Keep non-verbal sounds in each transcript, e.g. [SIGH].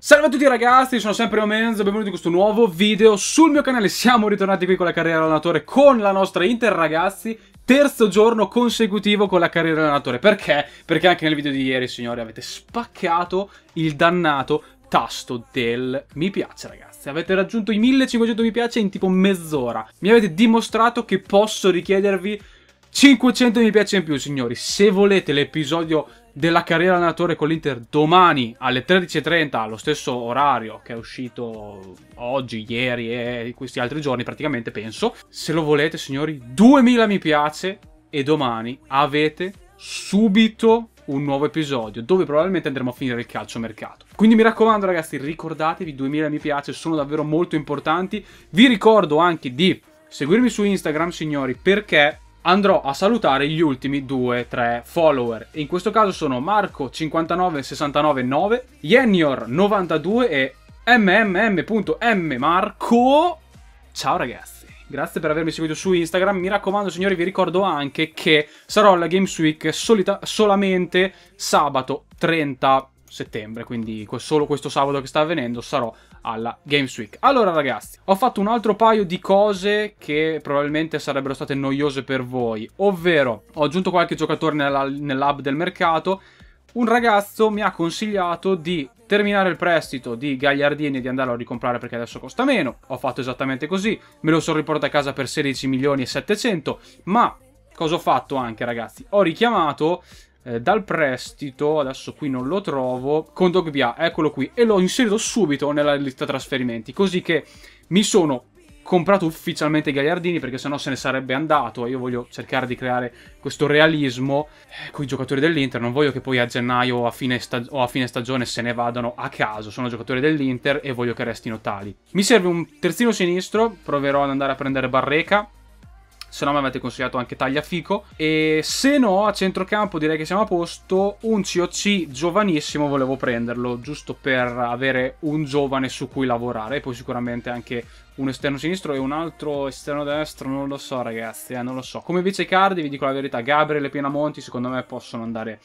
Salve a tutti ragazzi, sono sempre Omenzo, benvenuti in questo nuovo video sul mio canale. Siamo ritornati qui con la carriera allenatore con la nostra Inter ragazzi, terzo giorno consecutivo con la carriera allenatore. Perché? Perché anche nel video di ieri, signori, avete spaccato il dannato tasto del mi piace ragazzi avete raggiunto i 1500 mi piace in tipo mezz'ora mi avete dimostrato che posso richiedervi 500 mi piace in più signori se volete l'episodio della carriera allenatore con l'Inter domani alle 13.30 allo stesso orario che è uscito oggi, ieri e questi altri giorni praticamente penso. Se lo volete signori 2000 mi piace e domani avete subito un nuovo episodio dove probabilmente andremo a finire il calcio mercato. Quindi mi raccomando ragazzi ricordatevi 2000 mi piace sono davvero molto importanti. Vi ricordo anche di seguirmi su Instagram signori perché andrò a salutare gli ultimi 2-3 follower. In questo caso sono Marco59699, yenior 92 e mmm.mmarco. Ciao ragazzi. Grazie per avermi seguito su Instagram, mi raccomando signori vi ricordo anche che sarò alla Games Week solita- solamente sabato 30 settembre, quindi solo questo sabato che sta avvenendo sarò alla Games Week. Allora ragazzi, ho fatto un altro paio di cose che probabilmente sarebbero state noiose per voi, ovvero ho aggiunto qualche giocatore nell'hub del mercato, un ragazzo mi ha consigliato di terminare il prestito di Gagliardini e di andarlo a ricomprare perché adesso costa meno. Ho fatto esattamente così, me lo sono riportato a casa per 16 milioni e 700, ma cosa ho fatto anche ragazzi? Ho richiamato eh, dal prestito, adesso qui non lo trovo, con Dogbia, eccolo qui, e l'ho inserito subito nella lista trasferimenti, così che mi sono comprato ufficialmente Gagliardini perché sennò se ne sarebbe andato e io voglio cercare di creare questo realismo eh, con i giocatori dell'Inter, non voglio che poi a gennaio o a, o a fine, stagione se ne vadano a caso, sono giocatori dell'Inter e voglio che restino tali. Mi serve un terzino sinistro, proverò ad andare a prendere Barreca, se no mi avete consigliato anche Tagliafico e se no a centrocampo direi che siamo a posto un COC giovanissimo volevo prenderlo giusto per avere un giovane su cui lavorare e poi sicuramente anche un esterno sinistro e un altro esterno destro non lo so ragazzi eh, non lo so come vice Cardi vi dico la verità Gabriel e Pienamonti secondo me possono andare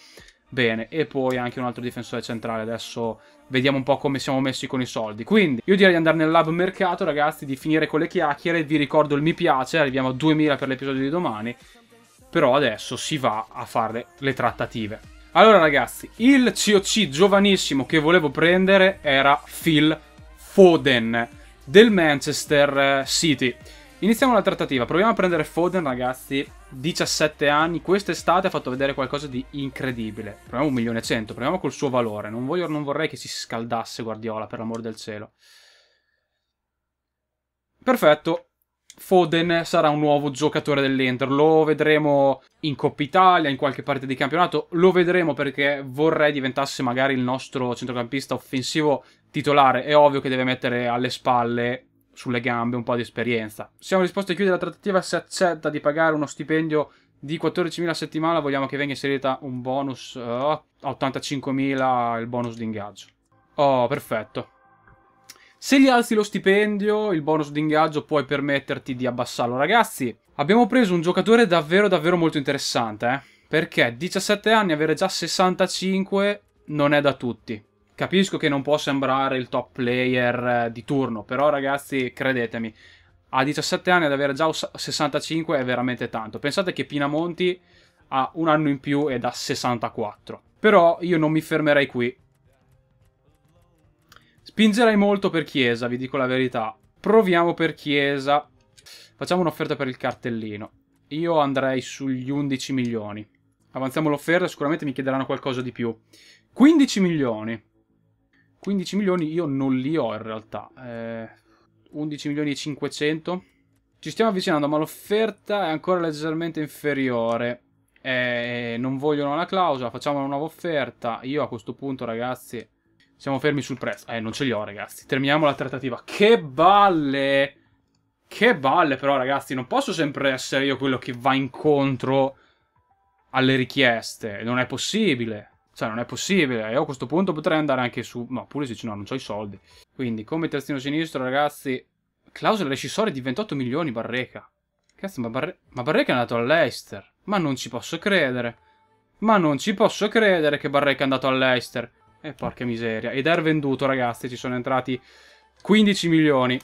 bene. E poi anche un altro difensore centrale. Adesso vediamo un po' come siamo messi con i soldi. Quindi io direi di andare nel lab mercato, ragazzi, di finire con le chiacchiere. Vi ricordo il mi piace, arriviamo a 2000 per l'episodio di domani. Però adesso si va a fare le trattative. Allora ragazzi, il COC giovanissimo che volevo prendere era Phil Foden del Manchester eh, City. Iniziamo la trattativa, proviamo a prendere Foden ragazzi 17 anni, quest'estate ha fatto vedere qualcosa di incredibile. Proviamo un milione e cento, proviamo col suo valore. Non, voglio, non vorrei che si scaldasse Guardiola, per l'amor del cielo. Perfetto. Foden sarà un nuovo giocatore dell'Inter, lo vedremo in Coppa Italia, in qualche parte di campionato, lo vedremo perché vorrei diventasse magari il nostro centrocampista offensivo titolare, è ovvio che deve mettere alle spalle sulle gambe, un po' di esperienza. Siamo disposti a chiudere la trattativa se accetta di pagare uno stipendio di 14.000 a settimana, vogliamo che venga inserita un bonus a uh, 85.000, il bonus di ingaggio. Oh, perfetto. Se gli alzi lo stipendio, il bonus di ingaggio puoi permetterti di abbassarlo. Ragazzi, abbiamo preso un giocatore davvero davvero molto interessante, eh? Perché 17 anni, avere già 65 non è da tutti. Capisco che non può sembrare il top player eh, di turno, però ragazzi, credetemi, a 17 anni ad avere già 65 è veramente tanto. Pensate che Pinamonti ha un anno in più ed ha 64. Però io non mi fermerei qui. Spingerei molto per Chiesa, vi dico la verità. Proviamo per Chiesa. Facciamo un'offerta per il cartellino. Io andrei sugli 11 milioni. Avanziamo l'offerta, sicuramente mi chiederanno qualcosa di più. 15 milioni. 15 milioni io non li ho in realtà. Eh, 11 milioni e 500. Ci stiamo avvicinando, ma l'offerta è ancora leggermente inferiore. Eh, non vogliono la clausola, facciamo una nuova offerta. Io a questo punto, ragazzi, siamo fermi sul prezzo. Eh, non ce li ho, ragazzi. Terminiamo la trattativa. Che balle! Che balle, però, ragazzi. Non posso sempre essere io quello che va incontro alle richieste. Non è possibile. Cioè, non è possibile. Io a questo punto potrei andare anche su... No, pure se no, non ho i soldi. Quindi, come terzino sinistro, ragazzi... Clausola rescissoria di 28 milioni, Barreca. Cazzo, ma, Barre... ma Barreca è andato all'Eister. Ma non ci posso credere. Ma non ci posso credere che Barreca è andato all'Eister. E eh, porca miseria. Ed è venduto, ragazzi. Ci sono entrati 15 milioni.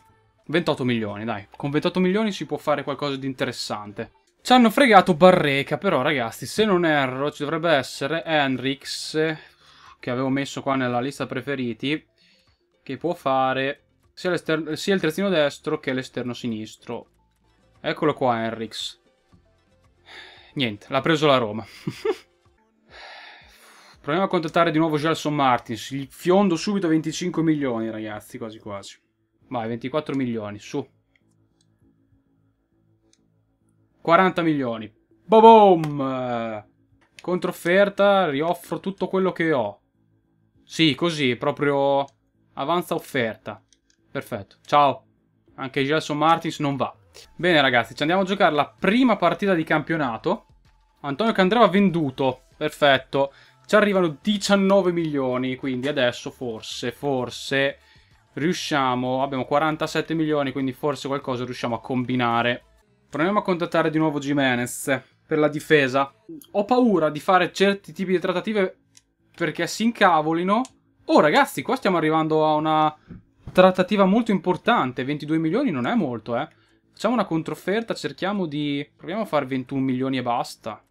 28 milioni, dai. Con 28 milioni si può fare qualcosa di interessante. Ci hanno fregato Barreca, però ragazzi, se non erro, ci dovrebbe essere Hendrix, che avevo messo qua nella lista preferiti, che può fare sia, sia il terzino destro che l'esterno sinistro. Eccolo qua Hendrix. Niente, l'ha preso la Roma. [LAUGHS] Proviamo a contattare di nuovo Gelson Martins. Gli fiondo subito 25 milioni, ragazzi, quasi quasi. Vai, 24 milioni, su. 40 milioni. Boom! Controfferta, rioffro tutto quello che ho. Sì, così, proprio avanza offerta. Perfetto, ciao. Anche Gelson Martins non va. Bene ragazzi, ci andiamo a giocare la prima partita di campionato. Antonio Candreva venduto, perfetto. Ci arrivano 19 milioni, quindi adesso forse, forse riusciamo... Abbiamo 47 milioni, quindi forse qualcosa riusciamo a combinare Proviamo a contattare di nuovo Jimenez per la difesa. Ho paura di fare certi tipi di trattative perché si incavolino. Oh ragazzi, qua stiamo arrivando a una trattativa molto importante. 22 milioni non è molto, eh. Facciamo una controfferta, cerchiamo di... Proviamo a fare 21 milioni e basta.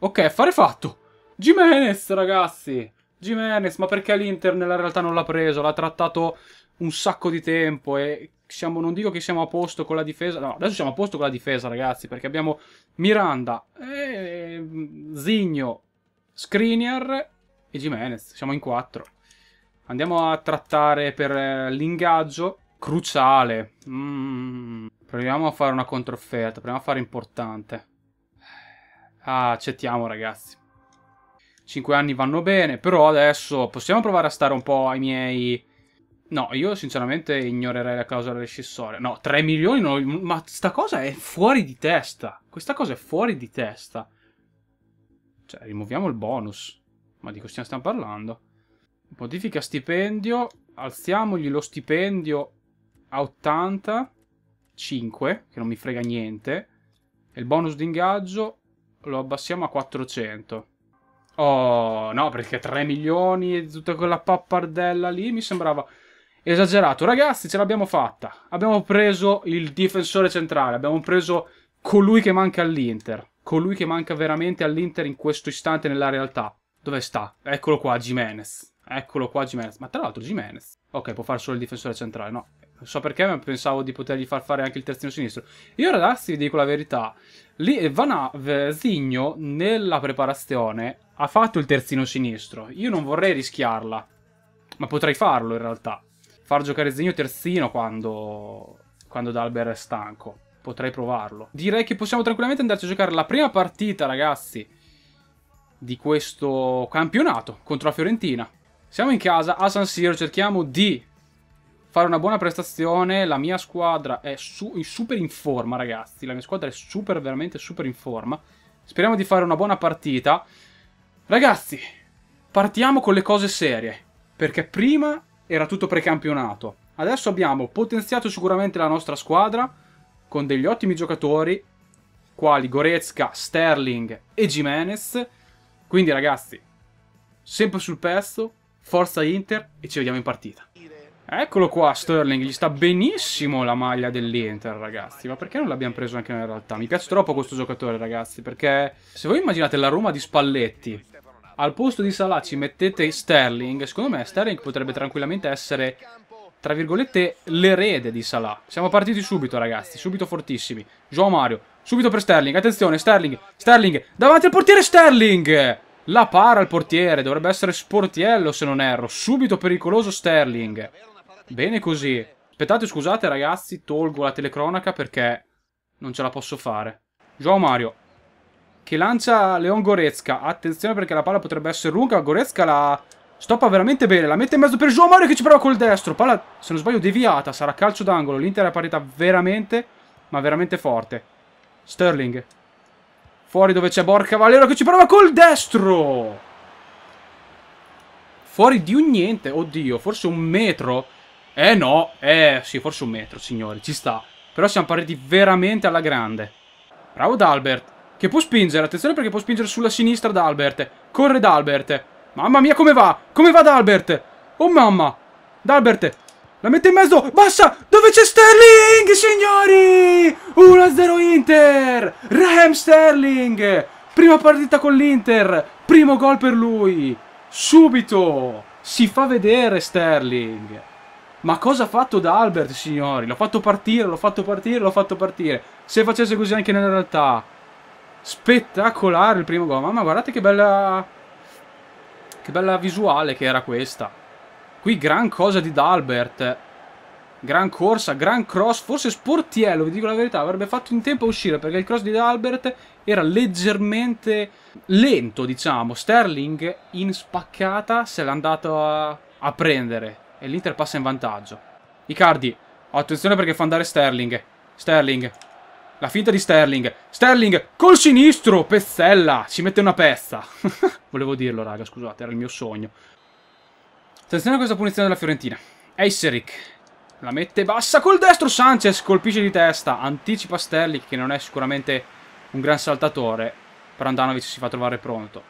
Ok, affare fatto. Jimenez, ragazzi. Jimenez, ma perché l'Inter nella realtà non l'ha preso? L'ha trattato un sacco di tempo e siamo, non dico che siamo a posto con la difesa, no, adesso siamo a posto con la difesa, ragazzi, perché abbiamo Miranda, eh, Zigno, Skriniar e Jimenez, siamo in quattro. Andiamo a trattare per eh, l'ingaggio cruciale. Mm, proviamo a fare una controfferta, proviamo a fare importante. Ah, accettiamo, ragazzi. Cinque anni vanno bene, però adesso possiamo provare a stare un po' ai miei No, io sinceramente ignorerei la causa rescissoria. No, 3 milioni, no, ma sta cosa è fuori di testa. Questa cosa è fuori di testa. Cioè, rimuoviamo il bonus. Ma di cosa stiamo parlando? Modifica stipendio, alziamogli lo stipendio a 80, 5, che non mi frega niente. E il bonus di ingaggio lo abbassiamo a 400. Oh, no, perché 3 milioni e tutta quella pappardella lì mi sembrava esagerato. Ragazzi, ce l'abbiamo fatta. Abbiamo preso il difensore centrale, abbiamo preso colui che manca all'Inter. Colui che manca veramente all'Inter in questo istante nella realtà. Dove sta? Eccolo qua, Jimenez. Eccolo qua, Jimenez. Ma tra l'altro, Jimenez. Ok, può fare solo il difensore centrale, no? Non so perché, ma pensavo di potergli far fare anche il terzino sinistro. Io, ragazzi, vi dico la verità. Lì, eh, Van Zigno, nella preparazione, ha fatto il terzino sinistro. Io non vorrei rischiarla. Ma potrei farlo, in realtà far giocare Zegno terzino quando, quando Dalber è stanco. Potrei provarlo. Direi che possiamo tranquillamente andarci a giocare la prima partita, ragazzi, di questo campionato contro la Fiorentina. Siamo in casa a San Siro, cerchiamo di fare una buona prestazione. La mia squadra è su, super in forma, ragazzi. La mia squadra è super, veramente super in forma. Speriamo di fare una buona partita. Ragazzi, partiamo con le cose serie. Perché prima era tutto precampionato. Adesso abbiamo potenziato sicuramente la nostra squadra con degli ottimi giocatori quali Goretzka, Sterling e Jimenez. Quindi ragazzi, sempre sul pezzo, forza Inter e ci vediamo in partita. Eccolo qua Sterling, gli sta benissimo la maglia dell'Inter ragazzi, ma perché non l'abbiamo preso anche noi in realtà? Mi piace troppo questo giocatore ragazzi, perché se voi immaginate la Roma di Spalletti, al posto di Salah ci mettete Sterling, secondo me Sterling potrebbe tranquillamente essere, tra virgolette, l'erede di Salah. Siamo partiti subito, ragazzi, subito fortissimi. Joao Mario, subito per Sterling, attenzione, Sterling, Sterling, davanti al portiere Sterling! La para al portiere, dovrebbe essere Sportiello se non erro, subito pericoloso Sterling. Bene così. Aspettate, scusate ragazzi, tolgo la telecronaca perché non ce la posso fare. Joao Mario, che lancia Leon Gorezca. Attenzione perché la palla potrebbe essere lunga. Gorezca la stoppa veramente bene. La mette in mezzo per João Mario che ci prova col destro. Palla, se non sbaglio, deviata. Sarà calcio d'angolo. L'Inter è partita veramente, ma veramente forte. Sterling. Fuori dove c'è Borca Valero che ci prova col destro. Fuori di un niente. Oddio, forse un metro. Eh no, eh sì, forse un metro, signori. Ci sta. Però siamo partiti veramente alla grande. Bravo D'Albert. Che può spingere, attenzione perché può spingere sulla sinistra Dalbert. Corre Dalbert. Mamma mia come va, come va Dalbert. Oh mamma, Dalbert, La mette in mezzo, bassa, dove c'è Sterling signori? 1-0 Inter, Raheem Sterling. Prima partita con l'Inter, primo gol per lui. Subito, si fa vedere Sterling. Ma cosa ha fatto Dalbert, signori? L'ho fatto partire, l'ho fatto partire, l'ho fatto partire. Se facesse così anche nella realtà, Spettacolare il primo gol. Mamma, guardate che bella... Che bella visuale che era questa. Qui gran cosa di Dalbert. Gran corsa, gran cross. Forse Sportiello, vi dico la verità, avrebbe fatto in tempo a uscire perché il cross di Dalbert era leggermente lento, diciamo. Sterling in spaccata se l'è andato a, a prendere. E l'Inter passa in vantaggio. Icardi, attenzione perché fa andare Sterling. Sterling, la finta di Sterling. Sterling col sinistro, pezzella. Ci mette una pezza. [LAUGHS] Volevo dirlo, raga, scusate, era il mio sogno. Attenzione a questa punizione della Fiorentina. Eisseric. La mette bassa col destro Sanchez, colpisce di testa, anticipa Sterling che non è sicuramente un gran saltatore, però Andanovic si fa trovare pronto.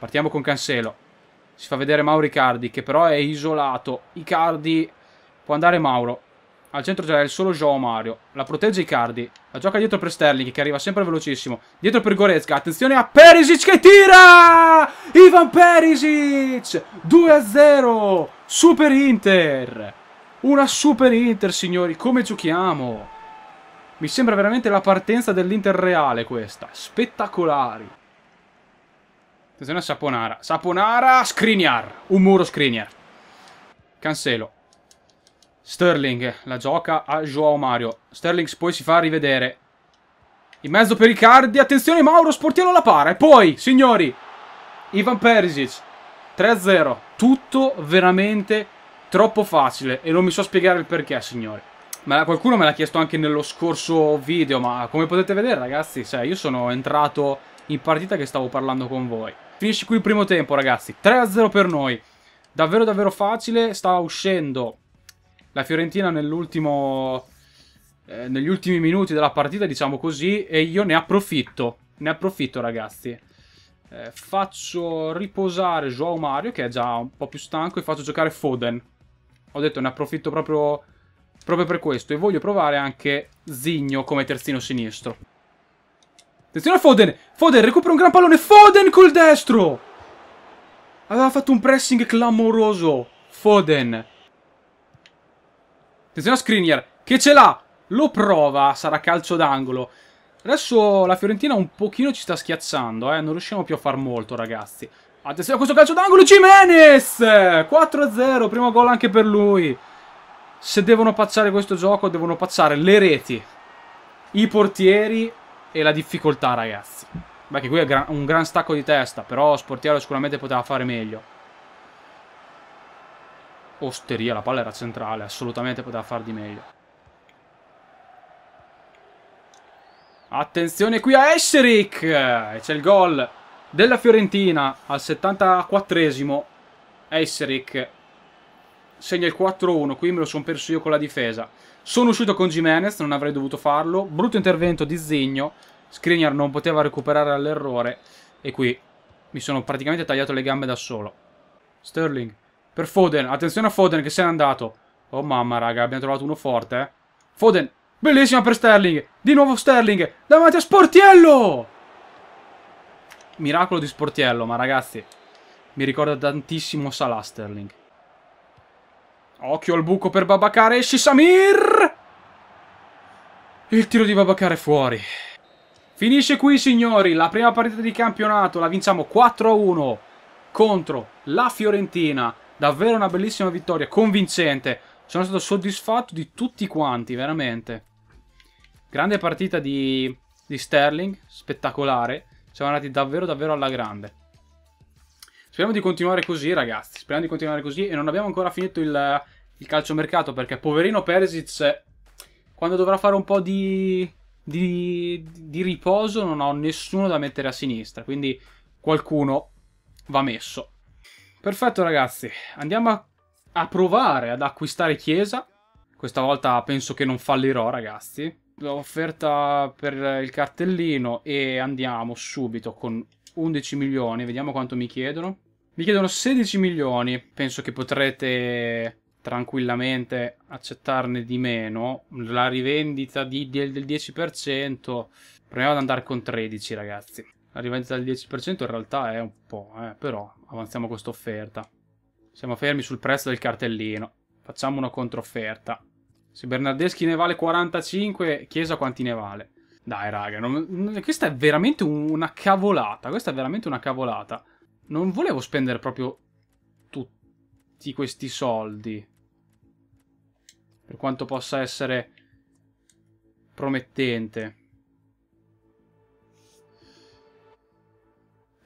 Partiamo con Cancelo, si fa vedere Mauro Icardi che però è isolato, Icardi può andare Mauro, al centro c'è il solo Joao Mario. La protegge Icardi. La gioca dietro per Sterling che arriva sempre velocissimo. Dietro per Goretzka. Attenzione a Perisic che tira! Ivan Perisic! 2-0! Super Inter! Una Super Inter, signori. Come giochiamo? Mi sembra veramente la partenza dell'Inter reale questa. Spettacolari. Attenzione a Saponara. Saponara, Skriniar. Un muro Skriniar. Cancelo. Sterling la gioca a Joao Mario. Sterling poi si fa rivedere. In mezzo per Riccardi. Attenzione Mauro, Sportiello la para. E poi, signori, Ivan Perisic. 3-0. Tutto veramente troppo facile. E non mi so spiegare il perché, signori. Ma qualcuno me l'ha chiesto anche nello scorso video. Ma come potete vedere, ragazzi, sai, io sono entrato in partita che stavo parlando con voi. Finisce qui il primo tempo, ragazzi. 3-0 per noi. Davvero, davvero facile. Sta uscendo la Fiorentina nell'ultimo eh, negli ultimi minuti della partita, diciamo così, e io ne approfitto, ne approfitto ragazzi. Eh, faccio riposare Joao Mario che è già un po' più stanco e faccio giocare Foden. Ho detto ne approfitto proprio, proprio per questo e voglio provare anche Zigno come terzino sinistro. Attenzione a Foden! Foden recupera un gran pallone! Foden col destro! Aveva fatto un pressing clamoroso! Foden! Attenzione a Skriniar, che ce l'ha! Lo prova, sarà calcio d'angolo. Adesso la Fiorentina un pochino ci sta schiacciando, eh? non riusciamo più a far molto ragazzi. Attenzione a questo calcio d'angolo, Jimenez! 4-0, primo gol anche per lui. Se devono pazzare questo gioco, devono pazzare le reti, i portieri e la difficoltà ragazzi. Beh, che qui è un gran stacco di testa, però Sportiero sicuramente poteva fare meglio osteria, la palla era centrale, assolutamente poteva far di meglio. Attenzione qui a Eseric! E c'è il gol della Fiorentina al 74esimo. Eseric segna il 4-1, qui me lo sono perso io con la difesa. Sono uscito con Jimenez, non avrei dovuto farlo. Brutto intervento di Zegno. Skriniar non poteva recuperare all'errore. E qui mi sono praticamente tagliato le gambe da solo. Sterling per Foden, attenzione a Foden che se n'è andato. Oh mamma raga, abbiamo trovato uno forte. Eh. Foden, bellissima per Sterling. Di nuovo Sterling, davanti a Sportiello! Miracolo di Sportiello, ma ragazzi, mi ricorda tantissimo Salah Sterling. Occhio al buco per Babacare, esci Samir! Il tiro di Babacare fuori. Finisce qui signori, la prima partita di campionato la vinciamo 4-1 contro la Fiorentina. Davvero una bellissima vittoria, convincente. Sono stato soddisfatto di tutti quanti, veramente. Grande partita di, di Sterling, spettacolare. Siamo andati davvero davvero alla grande. Speriamo di continuare così ragazzi, speriamo di continuare così e non abbiamo ancora finito il, il calciomercato perché poverino Perisic quando dovrà fare un po' di, di, di riposo non ho nessuno da mettere a sinistra, quindi qualcuno va messo. Perfetto ragazzi, andiamo a, a provare ad acquistare Chiesa. Questa volta penso che non fallirò ragazzi. Offerta per il cartellino e andiamo subito con 11 milioni, vediamo quanto mi chiedono. Mi chiedono 16 milioni, penso che potrete tranquillamente accettarne di meno. La rivendita di, del, del 10%, proviamo ad andare con 13 ragazzi arrivanti al 10% in realtà è un po', eh, però avanziamo questa offerta. Siamo fermi sul prezzo del cartellino. Facciamo una controfferta. Se Bernardeschi ne vale 45, Chiesa quanti ne vale? Dai raga, non, questa è veramente una cavolata, questa è veramente una cavolata. Non volevo spendere proprio tutti questi soldi. Per quanto possa essere promettente.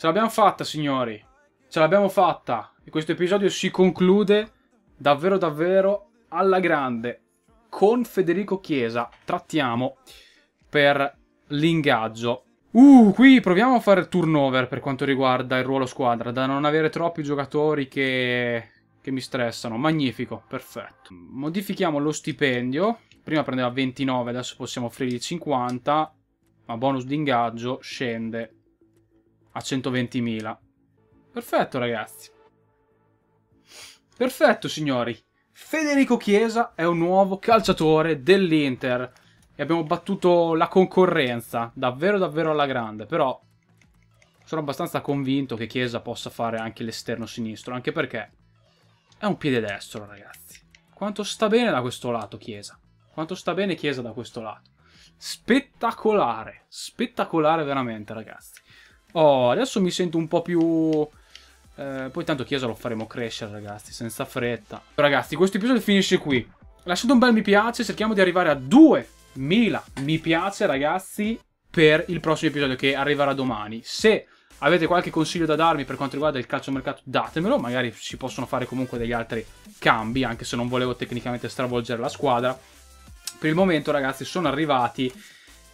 Ce l'abbiamo fatta, signori. Ce l'abbiamo fatta. E questo episodio si conclude davvero davvero alla grande. Con Federico Chiesa trattiamo per l'ingaggio. Uh, qui proviamo a fare turnover per quanto riguarda il ruolo squadra, da non avere troppi giocatori che, che mi stressano. Magnifico, perfetto. Modifichiamo lo stipendio. Prima prendeva 29, adesso possiamo offrirgli 50, ma bonus di ingaggio scende a 120.000. Perfetto, ragazzi. Perfetto, signori. Federico Chiesa è un nuovo calciatore dell'Inter. E abbiamo battuto la concorrenza, davvero davvero alla grande. Però sono abbastanza convinto che Chiesa possa fare anche l'esterno sinistro, anche perché è un piede destro, ragazzi. Quanto sta bene da questo lato Chiesa. Quanto sta bene Chiesa da questo lato. Spettacolare, spettacolare veramente, ragazzi. Oh, adesso mi sento un po' più... Eh, poi tanto Chiesa lo faremo crescere, ragazzi, senza fretta. Ragazzi, questo episodio finisce qui. Lasciate un bel mi piace, cerchiamo di arrivare a 2000 mi piace, ragazzi, per il prossimo episodio che arriverà domani. Se avete qualche consiglio da darmi per quanto riguarda il calcio mercato, datemelo. Magari si possono fare comunque degli altri cambi, anche se non volevo tecnicamente stravolgere la squadra. Per il momento, ragazzi, sono arrivati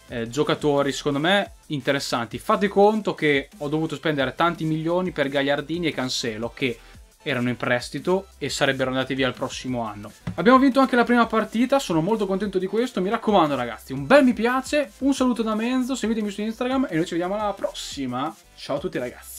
eh, giocatori, secondo me, interessanti. Fate conto che ho dovuto spendere tanti milioni per Gagliardini e Cancelo, che erano in prestito e sarebbero andati via il prossimo anno. Abbiamo vinto anche la prima partita, sono molto contento di questo. Mi raccomando, ragazzi, un bel mi piace, un saluto da Menzo, seguitemi su Instagram e noi ci vediamo alla prossima. Ciao a tutti, ragazzi.